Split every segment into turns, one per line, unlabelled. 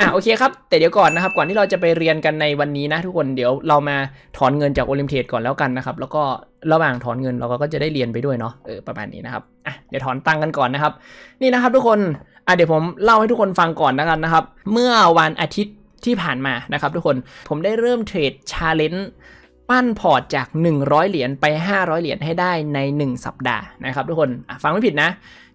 อ่ะโอเคครับแต่เดี๋ยวก่อนนะครับก่อนที่เราจะไปเรียนกันในวันนี้นะทุกคนเดี๋ยวเรามาถอนเงินจากโอลิมเพตก่อนแล้วกันนะครับแล้วก็ระหว่างถอนเงินเราก็จะได้เรียนไปด้วยเนาะเออประมาณนี้นะครับอ่ะเดี๋ยวถอนตังกันก่อนนะครับนี่นะครับทุกคนอ่ะเดี๋ยวผมเล่าให้ทุกคนฟังก่อนนะ้วกันนะครับเมื่อวันอาทิตย์ที่ผ่านมานะครับทุกคนผมได้เริ่มเทรดชาเลนจ์ปั้นพอร์ตจาก 100 เหรียญไป 500เหรียญให้ได้ใน 1 สัปดาห์นะครับทุกคนฟังไม่ผิดนะ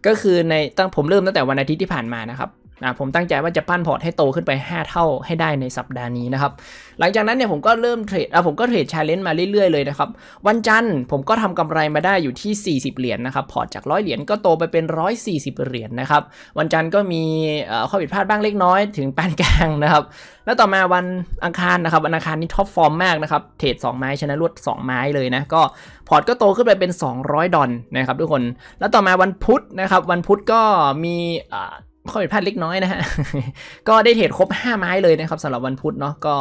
ก็คือในตั้งผมเริ่มตั้งแต่วันอาทิตย์ที่ผ่านมานะครับนะผมตั้งใจว่าจะปั้นพอร์ตให้โตขึ้นไป 5 เท่าให้ได้ในสัปดาห์นี้นะครับ หลังจากนั้นเนี่ยผมก็เริ่มเทรดอ่ะผมก็เทรดชาเลนจ์มาเรื่อยๆเลยนะครับ วันจันทร์ผมก็ทำกำไรมาได้อยู่ที่ 40 เหรียญนนะครับ พอร์ตจาก 100 เหรียญก็โตไปเป็น 140 เหรียญนนะครับ วันจันทร์ก็มีข้อผิดพลาดบ้างเล็กน้อยถึงปานกลางนะครับ แล้วต่อมาวันอังคารนะครับวันอังคารนี่ท็อปฟอร์มมากนะครับ เทรด 2 ไม้ชนะรวด 2 ไม้เลยนะ ก็พอร์ตก็โตขึ้นไปเป็น 200 ดอลนะครับทุกคน แล้วต่อมาวันพุธนะครับวันพุธก็มีข้อผิดพลาดเล็กน้อยนะฮะ ก็ได้เทรดครบ5 ไม้เลยนะครับสำหรับวันพุธเนาะก็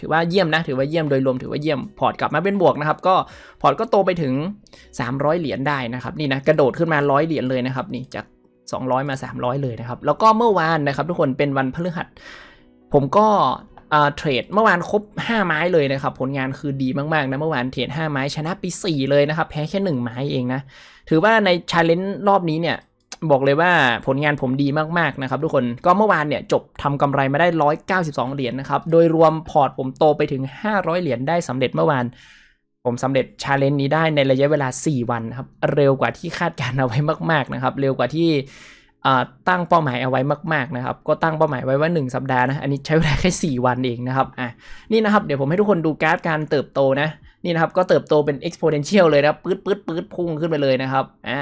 ถือว่าเยี่ยมนะถือว่าเยี่ยมโดยรวมถือว่าเยี่ยมพอร์ตกลับมาเป็นบวกนะครับก็พอร์ตก็โตไปถึง 300 เหรียญได้นะครับนี่นะกระโดดขึ้นมา 100 เหรียญเลยนะครับนี่จาก200มา300เลยนะครับแล้วก็เมื่อวานนะครับ ทุกคนเป็นวันพฤหัสผมก็เทรดเมื่อวานครบ5ไม้เลยนะครับผลงานคือดีมากๆนะเมื่อวานเทรด5ไม้ชนะไป4เลยนะครับ แพ้แค่ 1 ไม้เองนะถือว่าในชาเลนจ์รอบนี้เนี่ยบอกเลยว่าผลงานผมดีมากๆนะครับทุกคนก็เมื่อวานเนี่ยจบทำกำไรมาได้ 192 เหรียญนนะครับโดยรวมพอร์ตผมโตไปถึง 500 เหรียญได้สำเร็จเมื่อวาน ผมสำเร็จชาเลนจ์นี้ได้ในระยะเวลา 4 วันครับเร็วกว่าที่คาดการเอาไว้มาก ๆนะครับ เร็วกว่าที่ตั้งเป้าหมายเอาไว้มากๆ นะครับ ก็ตั้งเป้าหมายไว้ว่า 1 สัปดาห์นะอันนี้ใช้เวลาแค่ 4 วันเองนะครับอ่ะนี่นะครับ เดี๋ยวผมให้ทุกคนดูกราฟการเติบโตนะนี่นะครับก็เติบโตเป็น exponential เลยนะปื๊ดปื๊ดปื๊ดพุ่งขึ้นไปเลยนะครับอ่า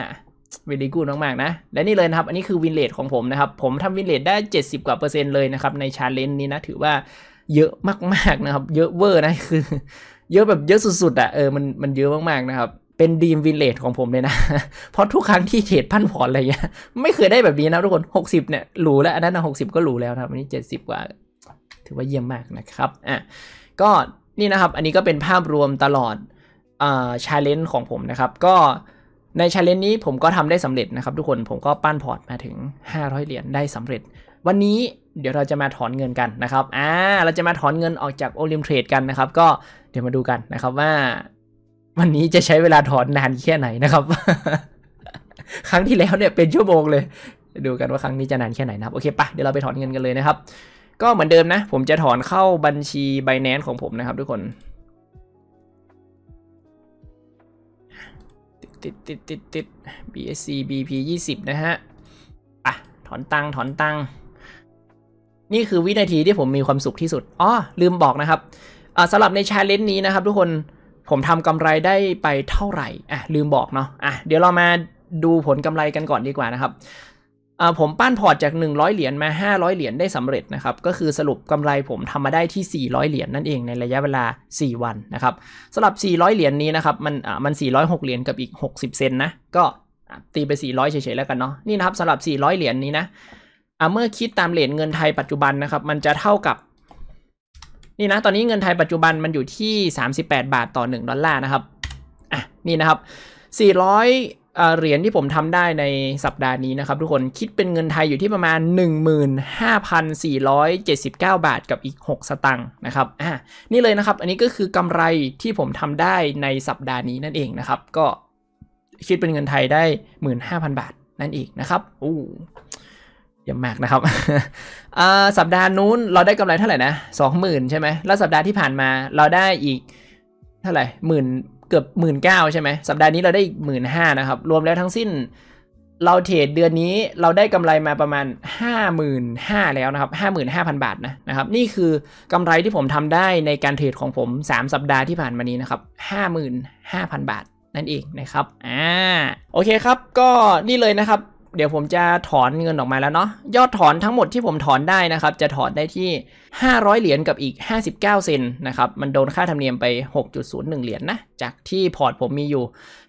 วิลลี่กูดมากๆนะ และนี่เลยนะครับ อันนี้คือวินเลทของผมนะครับ ผมทำวินเลทได้ 70กว่าเปอร์เซ็นต์เลยนะครับในชาเลนจ์นี้นะ ถือว่าเยอะมากๆนะครับ เยอะเวอร์นะ คือ เยอะแบบเยอะสุดๆอ่ะ เออมันมันเยอะมากๆนะครับ เป็นดีมวินเลทของผมเลยนะเพราะทุกครั้งที่เทรดพันผ่อนอะไรเงี้ย ไม่เคยได้แบบนี้นะทุกคน 60เนี่ยหรูแล้วอันนั้นหกสิบก็หรูแล้วครับอันนี้ 70 กว่า ถือว่าเยี่ยมมากนะครับ อ่ะ ก็นี่นะครับ อันนี้ก็เป็นภาพรวมตลอดอ่าชาเลนจ์ของผมนะครับ ก็ในชาเลนจ์นี้ผมก็ทำได้สำเร็จนะครับ ทุกคนผมก็ปั้นพอร์ตมาถึง 500 เหรียญได้สำเร็จ วันนี้เดี๋ยวเราจะมาถอนเงินกันนะครับอ่าเราจะมาถอนเงินออกจากโอลิมเทรดกันนะครับก็เดี๋ยวมาดูกันนะครับว่า วันนี้จะใช้เวลาถอนนานแค่ไหนนะครับ ครั้งที่แล้วเนี่ยเป็นชั่วโมงเลย ดูกันว่าครั้งนี้จะนานแค่ไหนนะครับโอเคปะเดี๋ยวเราไปถอนเงินกันเลยนะครับก็เหมือนเดิมนะ ผมจะถอนเข้าบัญชีไ i แ a น c e ของผมนะครับทุกคนติดติดติดติด BSC BP 20นะฮะ อ่ะ ถอนตังถอนตังนี่คือวินาทีที่ผมมีความสุขที่สุด อ๋อ ลืมบอกนะครับ อ่าสำหรับในชาเลนจ์นี้นะครับทุกคน ผมทำกำไรได้ไปเท่าไหร่ อ่ะ ลืมบอกเนาะ อ่ะ เดี๋ยวเรามาดูผลกำไรกันก่อนดีกว่านะครับผมปั้นพอร์ตจาก 100 เหรียญมา 500 เหรียญได้สำเร็จนะครับ ก็คือสรุปกำไรผมทำมาได้ที่ 400 เหรียญนั่นเองในระยะเวลา 4 วันนะครับสำหรับ 400 เหรียญนี้นะครับ มันมัน 406 เหรียญกับอีก 60 เซนนะ ก็ตีไป 400 เฉยๆ แล้วกันเนาะ นี่นะครับสำหรับ 400 เหรียญนี้นะเมื่อคิดตามเหรียญเงินไทยปัจจุบันนะครับ มันจะเท่ากับ นี่นะ ตอนนี้เงินไทยปัจจุบันมันอยู่ที่ 38 บาทต่อ 1 ดอลลาร์นะครับ อ่ะ นี่นะครับ 400เหรียญที่ผมทำได้ในสัปดาห์นี้นะครับ ทุกคนคิดเป็นเงินไทยอยู่ที่ประมาณ 15,479 บาทกับอีก 6 สตังค์นะครับอ่านี่เลยนะครับอันนี้ก็คือกำไรที่ผมทำได้ในสัปดาห์นี้นั่นเองนะครับก็คิดเป็นเงินไทยได้ 15,000 บาทนั่นเองนะครับอู้ยังมากนะครับสัปดาห์นู้นเราได้กำไรเท่าไหร่นะ20,000ใช่ไหมแล้วสัปดาห์ที่ผ่านมาเราได้อีกเท่าไหร่หมื่นกือบหมื่นเก้าใช่ไหมสัปดาห์นี้เราได้อีกหมื่นห้านะครับรวมแล้วทั้งสิ้น เราเทรดเดือนนี้เราได้กำไรมาประมาณ 55,000แล้วนะครับ้าพันบาทนะนะครับ นี่คือกำไรที่ผมทำได้ ในการเทรดของผม 3 สัปดาห์ที่ผ่านมานี้นะครับ้าพันบาท นั่นเองนะครับอ่าโอเคครับก็นี่เลยนะครับเดี๋ยวผมจะถอนเงินออกมาแล้วเนาะยอดถอนทั้งหมดที่ผมถอนได้นะครับจะถอนได้ที่ 500 เหรียญกับอีก 59 เซนนะครับมันโดนค่าธรรมเนียมไป6.01เหรียญนนะจากที่พอร์ตผมมีอยู่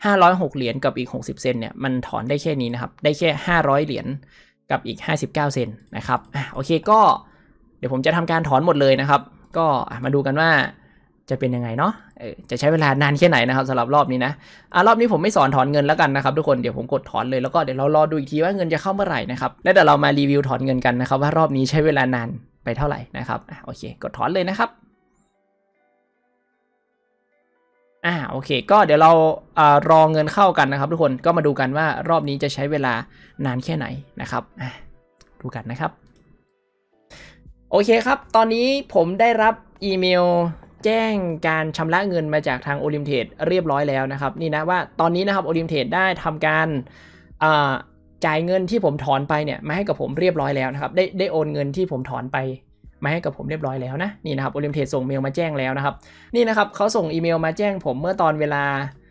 506เหรียญกับอีก 60 เซนเนี่ยมันถอนได้แค่นี้นะครับได้แค่500เหรียญกับอีก59เซนนะครับอ่ะโอเคก็เดี๋ยวผมจะทำการถอนหมดเลยนะครับก็มาดูกันว่าจะเป็นยังไงเนาะจะใช้เวลานานแค่ไหนนะครับสำหรับรอบนี้นะอ่ารอบนี้ผมไม่สอนถอนเงินแล้วกันนะครับทุกคน เดี๋ยวผมกดถอนเลยแล้วก็เดี๋ยวเรารอดูอีกทีว่าเงินจะเข้าเมื่อไหร่นะครับ และเดี๋ยวเรามารีวิวถอนเงินกันนะครับ ว่ารอบนี้ใช้เวลานานไปเท่าไหร่นะครับโอเค กดถอนเลยนะครับ อ่า โอเค ก็เดี๋ยวเราอรอเงินเข้ากันนะครับ ทุกคน ก็มาดูกันว่ารอบนี้จะใช้เวลานานแค่ไหนนะครับ ดูกันนะครับ โอเคครับ ตอนนี้ผมได้รับอีเมลแจ้งการชำระเงินมาจากทางโอลิมเทดเรียบร้อยแล้วนะครับนี่นะว่าตอนนี้นะครับโอลิมเทดได้ทำการจ่ายเงินที่ผมถอนไปเนี่ยมาให้กับผมเรียบร้อยแล้วนะครับได้ได้โอนเงินที่ผมถอนไปมาให้กับผมเรียบร้อยแล้วนะนี่นะครับโอลิมเทดส่งเมลมาแจ้งแล้วนะครับนี่นะครับเขาส่งอีเมลมาแจ้ง ผมเมื่อตอนเวลา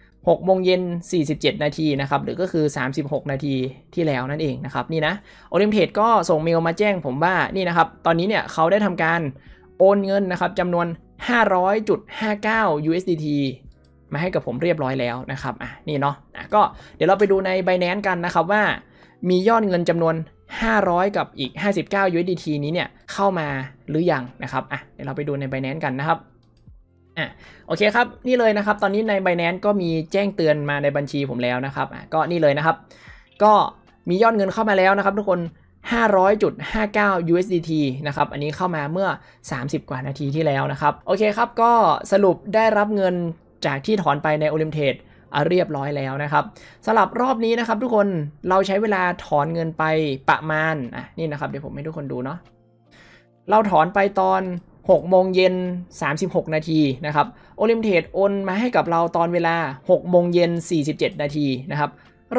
6โมงเย็น47นาทีนะครับหรือก็คือ 36 นาทีที่แล้วนั่นเองนะครับนี่นะโอลิมเพดก็ส่งเมลมาแจ้งผมว่านี่นะครับตอนนี้เนี่ยเขาได้ทำการโอนเงินนะครับจำนวน500.59 USDT มาให้กับผมเรียบร้อยแล้วนะครับ อ่ะนี่เนาะะก็เดี๋ยวเราไปดูใน Binance กันนะครับว่ามียอดเงินจำนวน 500 กับอีก 59 USDT นี้เนี่ยเข้ามาหรืออยังนะครับอ่ะเดี๋ยวเราไปดูใน Binance กันนะครับ อ่ะโอเคครับนี่เลยนะครับตอนนี้ใน Binance ก็มีแจ้งเตือนมาในบัญชีผมแล้วนะครับ อ่ะก็นี่เลยนะครับ ก็มียอดเงินเข้ามาแล้วนะครับ ทุกคน500.59 USDT นะครับ อันนี้เข้ามาเมื่อ 30 กว่านาทีที่แล้วนะครับ โอเคครับ ก็สรุปได้รับเงินจากที่ถอนไปในโอลิมเทดเรียบร้อยแล้วนะครับสำหรับรอบนี้นะครับ ทุกคน เราใช้เวลาถอนเงินไปประมาณ อ่ะนี่นะครับเดี๋ยวผมให้ทุกคนดูเนาะ เราถอนไปตอน6โมงเย็น 36 นาทีนะครับโอลิมเทดโอนมาให้กับเราตอนเวลา6 โมงเย็น 47 นาทีนะครับ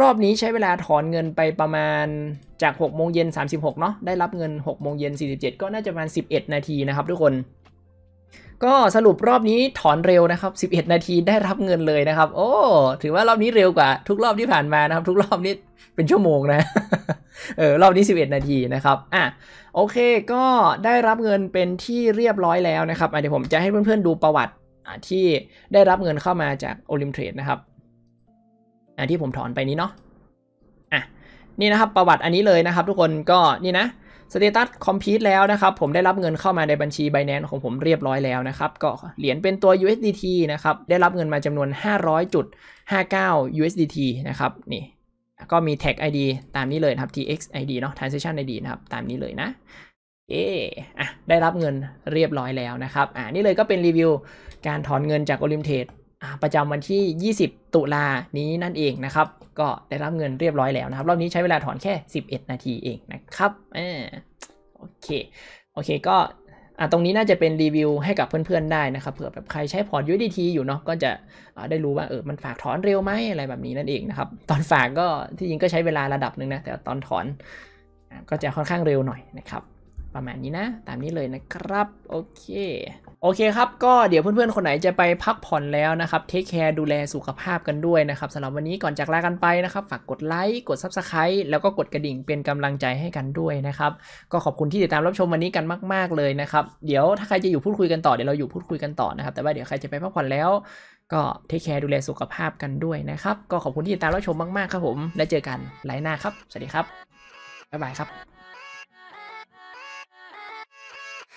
รอบนี้ใช้เวลาถอนเงินไปประมาณจาก6โมงเย็น36เนาะได้รับเงิน6โมงเย็น47 ก็น่าจะประมาณ11 นาทีนะครับ ทุกคน ก็สรุปรอบนี้ถอนเร็วนะครับ11 นาทีได้รับเงินเลยนะครับ โอ้ถือว่ารอบนี้เร็วกว่าทุกรอบที่ผ่านมานะครับทุกรอบนี้เป็นชั่วโมงนะ เออรอบนี้ 11 นาทีนะครับอ่ะโอเคก็ได้รับเงินเป็นที่เรียบร้อยแล้วนะครับเดี๋ยวผมจะให้เพื่อนๆดูประวัติที่ได้รับเงินเข้ามาจากโอลิมเทรดนะครับอัะที่ผมถอนไปนี้เนาะ อ่ะ นี่นะครับประวัติอันนี้เลยนะครับทุกคนก็นี่นะสเตตัสคอมพิวต์แล้วนะครับผมได้รับเงินเข้ามาในบัญชีไ i แ a น c e ของผมเรียบร้อยแล้วนะครับก็เหรียญเป็นตัว USDT นะครับได้รับเงินมาจำนวน 500.59 USDT นะครับนี่ก็มี tag ID ตามนี้เลยครับ TXID เนาะ transaction ID นะครับตามนี้เลยนะเอออ่ะได้รับเงินเรียบร้อยแล้วนะครับอ่านี่เลยก็เป็นรีวิว การถอนเงินจาก o l ล m t a d e ประจำวันที่ 20 ตุลานี้นั่นเองนะครับ ก็ได้รับเงินเรียบร้อยแล้วนะครับรอบนี้ใช้เวลาถอนแค่ 11 นาทีเองนะครับโอเค โอเคก็ตรงนี้น่าจะเป็นรีวิวให้กับเพื่อนๆ ได้นะครับ เผื่อแบบใครใช้พอร์ต UDT อยู่เนาะ ก็จะได้รู้ว่าเออ มันฝากถอนเร็วไหมอะไรแบบนี้นั่นเองนะครับตอนฝากก็ที่จริงก็ใช้เวลาระดับหนึ่งนะ แต่ตอนถอน ก็จะค่อนข้างเร็วหน่อยนะครับประมาณนี้นะตามนี้เลยนะครับโอเค โอเคครับ ก็เดี๋ยวเพื่อนๆ คนไหนจะไปพักผ่อนแล้วนะครับเทคแคร์ดูแล สุขภาพกันด้วยนะครับสำหรับวันนี้ก่อนจากลากันไปนะครับ ฝากกดไลค์กด Subscribe แล้วก็กดกระดิ่งเป็นกำลังใจให้กันด้วยนะครับ ก็ขอบคุณที่ติดตามรับชมวันนี้กันมาก ๆเลยนะครับ เดี๋ยวถ้าใครจะอยู่พูดคุยกันต่อเดี๋ยวเราอยู่พูดคุยกันต่อนะครับแต่ว่าเดี๋ยวใครจะไปพักผ่อนแล้ว ก็เทคแคร์ดูแลสุขภาพกันด้วยนะครับ ก็ขอบคุณที่ติดตามรับชมมากๆครับผมแล้วเจอกันไลน์หน้าครับสวัสดีครับบ๊ายบายครับ